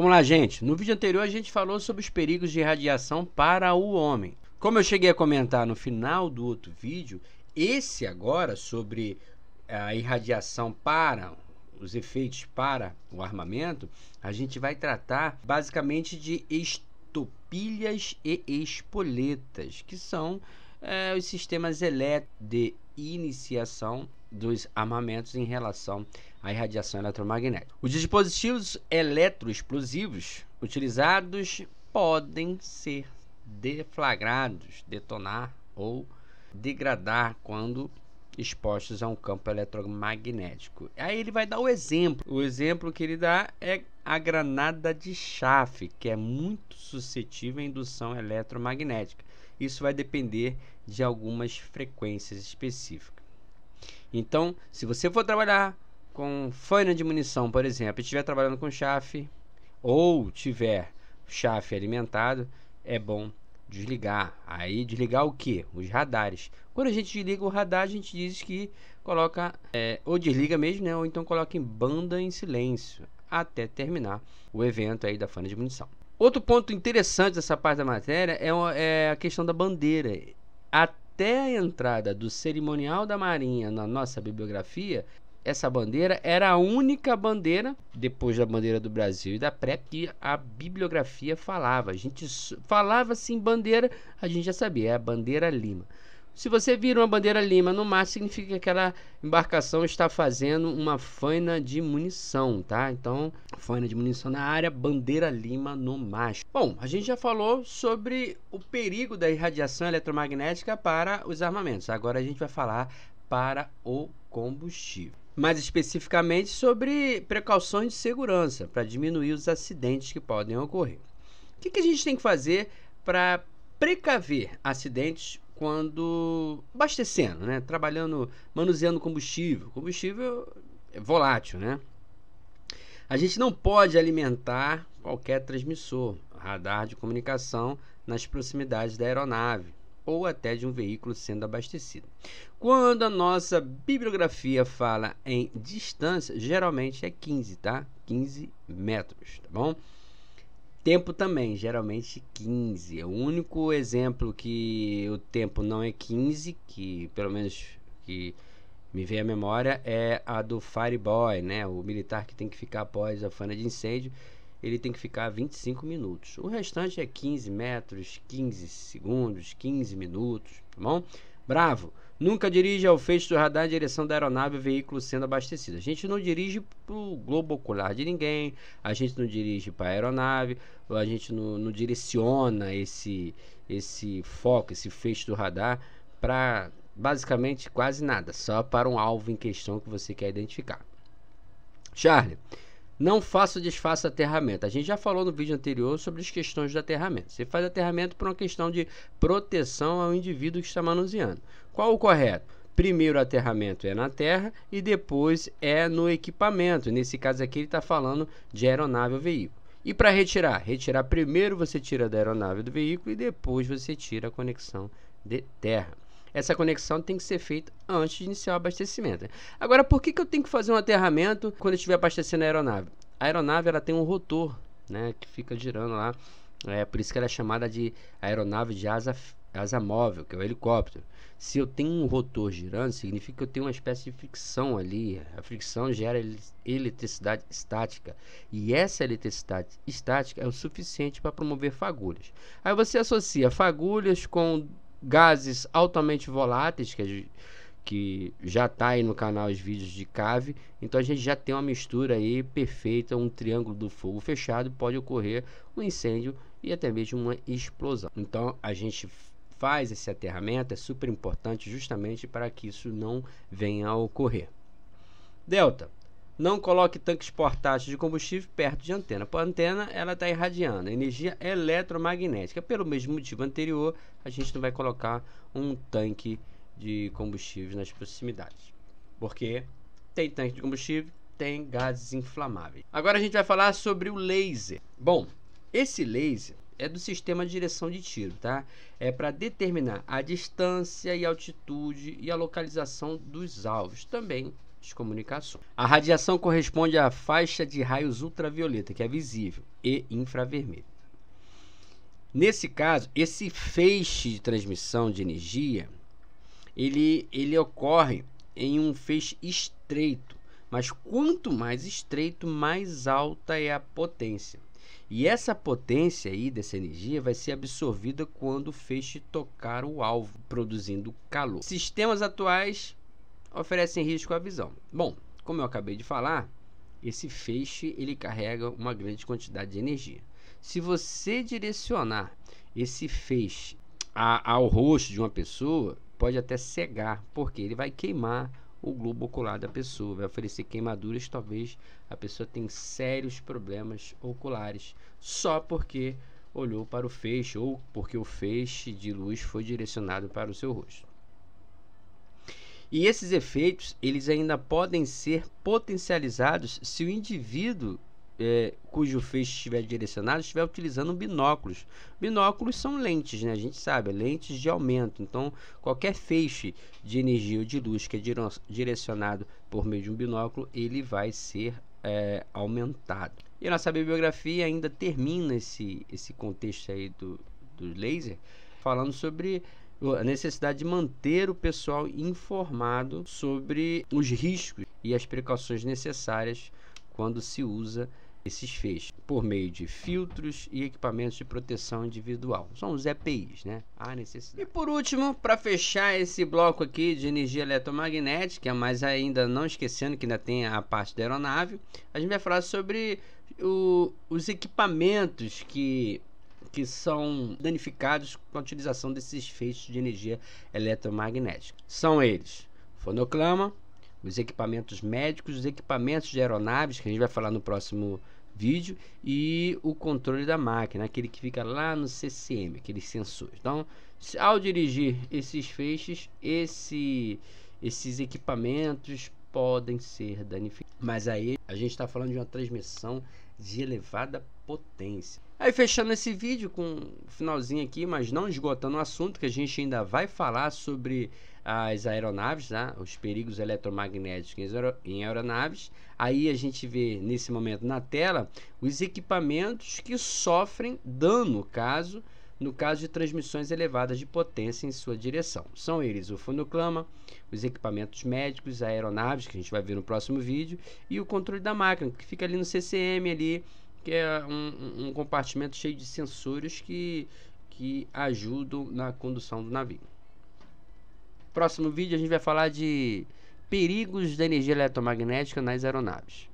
Vamos lá, gente. No vídeo anterior a gente falou sobre os perigos de radiação para o homem. Como eu cheguei a comentar no final do outro vídeo, esse agora sobre eh, a irradiação para os efeitos para o armamento, a gente vai tratar basicamente de estopilhas e espoletas, que são é, os sistemas elétricos de iniciação dos armamentos em relação a irradiação eletromagnética. Os dispositivos eletroexplosivos utilizados podem ser deflagrados, detonar ou degradar quando expostos a um campo eletromagnético. Aí ele vai dar o exemplo. O exemplo que ele dá é a granada de chafe, que é muito suscetível à indução eletromagnética. Isso vai depender de algumas frequências específicas. Então, se você for trabalhar com faina de munição, por exemplo, e estiver trabalhando com chafe ou tiver chafe alimentado, é bom desligar. Aí desligar o que? Os radares. Quando a gente desliga o radar, a gente diz que coloca é, ou desliga mesmo, né? Ou então coloca em banda em silêncio até terminar o evento aí da fana de munição. Outro ponto interessante dessa parte da matéria é, é a questão da bandeira. Até a entrada do cerimonial da Marinha na nossa bibliografia, essa bandeira era a única bandeira, depois da bandeira do Brasil e da PrEP, que a bibliografia falava. A gente falava-se assim, bandeira, a gente já sabia, é a bandeira Lima. Se você vira uma bandeira lima no mar, significa que aquela embarcação está fazendo uma faina de munição, tá? Então, faina de munição na área, bandeira lima no mastro. Bom, a gente já falou sobre o perigo da irradiação eletromagnética para os armamentos. Agora a gente vai falar para o combustível mais especificamente sobre precauções de segurança para diminuir os acidentes que podem ocorrer. O que, que a gente tem que fazer para precaver acidentes quando abastecendo, né? Trabalhando, manuseando combustível. Combustível é volátil, né? A gente não pode alimentar qualquer transmissor, radar de comunicação nas proximidades da aeronave ou até de um veículo sendo abastecido. Quando a nossa bibliografia fala em distância, geralmente é 15, tá? 15 metros, tá bom? Tempo também, geralmente 15. O único exemplo que o tempo não é 15, que pelo menos que me vem à memória, é a do Fireboy, né? O militar que tem que ficar após a fana de incêndio ele tem que ficar 25 minutos. O restante é 15 metros, 15 segundos, 15 minutos, tá bom? Bravo! Nunca dirige ao fecho do radar em direção da aeronave ou veículo sendo abastecido. A gente não dirige para o globo ocular de ninguém, a gente não dirige para a aeronave, a gente não, não, direciona esse, esse foco, esse fecho do radar para basicamente quase nada, só para um alvo em questão que você quer identificar. Charlie, não faça desfaça aterramento. A gente já falou no vídeo anterior sobre as questões do aterramento. Você faz aterramento por uma questão de proteção ao indivíduo que está manuseando. Qual o correto? Primeiro o aterramento é na terra e depois é no equipamento. Nesse caso aqui ele está falando de aeronave ou veículo. E para retirar? Retirar primeiro você tira da aeronave do veículo e depois você tira a conexão de terra essa conexão tem que ser feita antes de iniciar o abastecimento. Agora, por que, que eu tenho que fazer um aterramento quando estiver abastecendo a aeronave? A aeronave ela tem um rotor né, que fica girando lá, é por isso que ela é chamada de aeronave de asa, asa móvel, que é o helicóptero. Se eu tenho um rotor girando, significa que eu tenho uma espécie de fricção ali. A fricção gera eletricidade estática. E essa eletricidade estática é o suficiente para promover fagulhas. Aí você associa fagulhas com gases altamente voláteis, que, que já está aí no canal os vídeos de cave. Então a gente já tem uma mistura aí perfeita, um triângulo do fogo fechado, pode ocorrer um incêndio e até mesmo uma explosão. Então a gente faz esse aterramento, é super importante justamente para que isso não venha a ocorrer. Delta não coloque tanques portáteis de combustível perto de antena. A antena ela está irradiando energia eletromagnética. Pelo mesmo motivo anterior, a gente não vai colocar um tanque de combustíveis nas proximidades. Porque tem tanque de combustível, tem gases inflamáveis. Agora a gente vai falar sobre o laser. Bom, esse laser é do sistema de direção de tiro, tá? É para determinar a distância e altitude e a localização dos alvos. Também de comunicação. A radiação corresponde à faixa de raios ultravioleta, que é visível, e infravermelho. Nesse caso, esse feixe de transmissão de energia, ele, ele ocorre em um feixe estreito, mas quanto mais estreito, mais alta é a potência. E essa potência aí dessa energia vai ser absorvida quando o feixe tocar o alvo, produzindo calor. Sistemas atuais oferecem risco à visão. Bom, como eu acabei de falar, esse feixe ele carrega uma grande quantidade de energia. Se você direcionar esse feixe a, ao rosto de uma pessoa, pode até cegar, porque ele vai queimar o globo ocular da pessoa, vai oferecer queimaduras, talvez a pessoa tenha sérios problemas oculares só porque olhou para o feixe ou porque o feixe de luz foi direcionado para o seu rosto. E esses efeitos, eles ainda podem ser potencializados se o indivíduo é, cujo feixe estiver direcionado estiver utilizando binóculos. Binóculos são lentes, né? A gente sabe, é lentes de aumento. Então, qualquer feixe de energia ou de luz que é direcionado por meio de um binóculo, ele vai ser é, aumentado. E a nossa bibliografia ainda termina esse, esse contexto aí do, do laser falando sobre a necessidade de manter o pessoal informado sobre os riscos e as precauções necessárias quando se usa esses feixes por meio de filtros e equipamentos de proteção individual. São os EPIs, né? A necessidade. E por último, para fechar esse bloco aqui de energia eletromagnética, mas ainda não esquecendo que ainda tem a parte da aeronave, a gente vai falar sobre o, os equipamentos que que são danificados com a utilização desses feixes de energia eletromagnética. São eles: fonoclama, os equipamentos médicos, os equipamentos de aeronaves, que a gente vai falar no próximo vídeo, e o controle da máquina, aquele que fica lá no CCM, aqueles sensores. Então, ao dirigir esses feixes, esse, esses equipamentos podem ser danificados. Mas aí a gente está falando de uma transmissão de elevada potência. Aí fechando esse vídeo com um finalzinho aqui, mas não esgotando o assunto, que a gente ainda vai falar sobre as aeronaves, né? os perigos eletromagnéticos em aeronaves. Aí a gente vê nesse momento na tela os equipamentos que sofrem dano caso no caso de transmissões elevadas de potência em sua direção. São eles o fonoclama, os equipamentos médicos, aeronaves, que a gente vai ver no próximo vídeo, e o controle da máquina, que fica ali no CCM, ali, que é um, um compartimento cheio de sensores que, que ajudam na condução do navio. Próximo vídeo a gente vai falar de perigos da energia eletromagnética nas aeronaves.